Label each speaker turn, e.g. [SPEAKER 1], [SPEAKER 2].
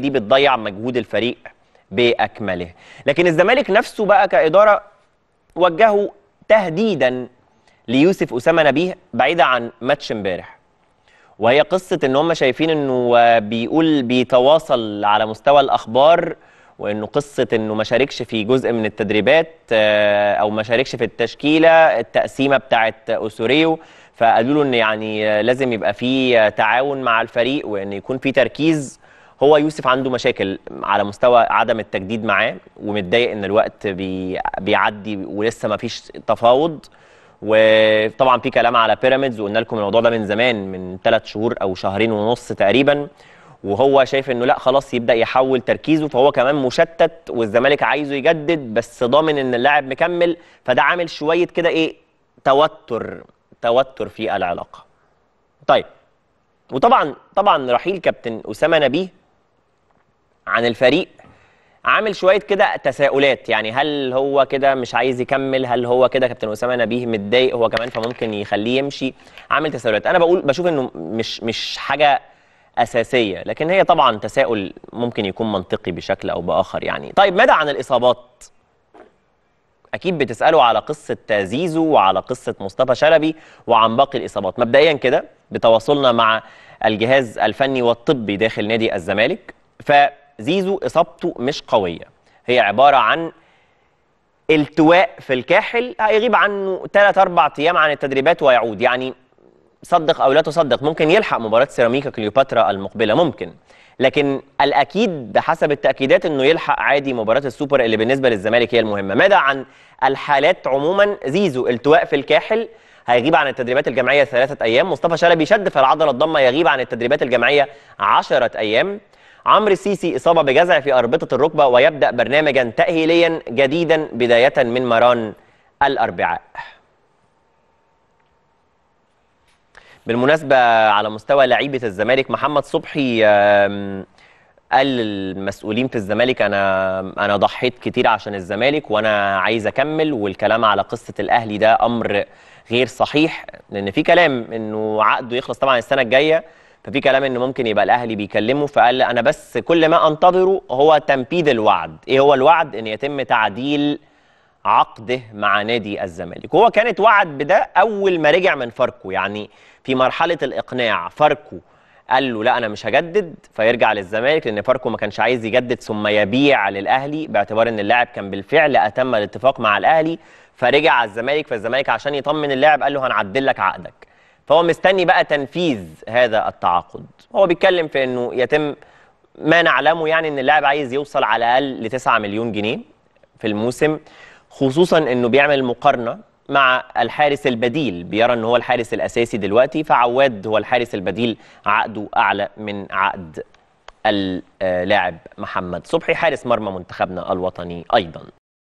[SPEAKER 1] دي بتضيع مجهود الفريق باكمله لكن الزمالك نفسه بقى كاداره وجهوا تهديدا ليوسف اسامه نبيه بعيدا عن ماتش امبارح وهي قصه ان هم شايفين انه بيقول بيتواصل على مستوى الاخبار وانه قصه انه ما شاركش في جزء من التدريبات آه، او ما شاركش في التشكيله التقسيمه بتاعه اوسوريو فقالوا له ان يعني لازم يبقى في تعاون مع الفريق وان يكون في تركيز هو يوسف عنده مشاكل على مستوى عدم التجديد معاه ومتضايق ان الوقت بي بيعدي ولسه ما فيش تفاوض وطبعا في كلام على بيراميدز وقلنا لكم الموضوع ده من زمان من ثلاث شهور او شهرين ونص تقريبا وهو شايف انه لا خلاص يبدا يحول تركيزه فهو كمان مشتت والزمالك عايزه يجدد بس ضامن ان اللاعب مكمل فده عامل شويه كده ايه توتر توتر في العلاقه. طيب وطبعا طبعا رحيل كابتن اسامه نبيه عن الفريق عامل شويه كده تساؤلات يعني هل هو كده مش عايز يكمل هل هو كده كابتن اسامه نبيه متضايق هو كمان فممكن يخليه يمشي عامل تساؤلات انا بقول بشوف انه مش مش حاجه اساسيه لكن هي طبعا تساؤل ممكن يكون منطقي بشكل او باخر يعني طيب ماذا عن الاصابات اكيد بتسالوا على قصه زيزو وعلى قصه مصطفى شلبي وعن باقي الاصابات مبدئيا كده بتواصلنا مع الجهاز الفني والطبي داخل نادي الزمالك ف زيزو اصابته مش قويه هي عباره عن التواء في الكاحل هيغيب عنه 3 4 ايام عن التدريبات ويعود يعني صدق او لا تصدق ممكن يلحق مباراه سيراميكا كليوباترا المقبله ممكن لكن الاكيد بحسب التاكيدات انه يلحق عادي مباراه السوبر اللي بالنسبه للزمالك هي المهمه ماذا عن الحالات عموما زيزو التواء في الكاحل هيغيب عن التدريبات الجماعيه ثلاثه ايام مصطفى شلبي شد في العضله الضمه يغيب عن التدريبات الجماعيه 10 ايام عمرو السيسي إصابة بجزع في أربطة الركبة ويبدأ برنامجا تأهيليا جديدا بداية من مران الأربعاء بالمناسبة على مستوى لعيبة الزمالك محمد صبحي قال المسؤولين في الزمالك انا انا ضحيت كتير عشان الزمالك وانا عايز اكمل والكلام على قصه الاهلي ده امر غير صحيح لان في كلام انه عقده يخلص طبعا السنه الجايه ففي كلام انه ممكن يبقى الاهلي بيكلمه فقال انا بس كل ما انتظره هو تنفيذ الوعد ايه هو الوعد ان يتم تعديل عقده مع نادي الزمالك وهو كانت وعد بده اول ما رجع من فاركو يعني في مرحله الاقناع فاركو قال له لا انا مش هجدد فيرجع للزمالك لان فاركو ما كانش عايز يجدد ثم يبيع للاهلي باعتبار ان اللاعب كان بالفعل اتم الاتفاق مع الاهلي فرجع على الزمالك فالزمالك عشان يطمن اللاعب قال له هنعدل لك عقدك فهو مستني بقى تنفيذ هذا التعاقد هو بيتكلم في انه يتم ما نعلمه يعني ان اللاعب عايز يوصل على الاقل ل 9 مليون جنيه في الموسم خصوصا انه بيعمل مقارنه مع الحارس البديل بيرى ان هو الحارس الاساسي دلوقتي فعواد هو الحارس البديل عقده اعلى من عقد اللاعب محمد صبحي حارس مرمى منتخبنا الوطني ايضا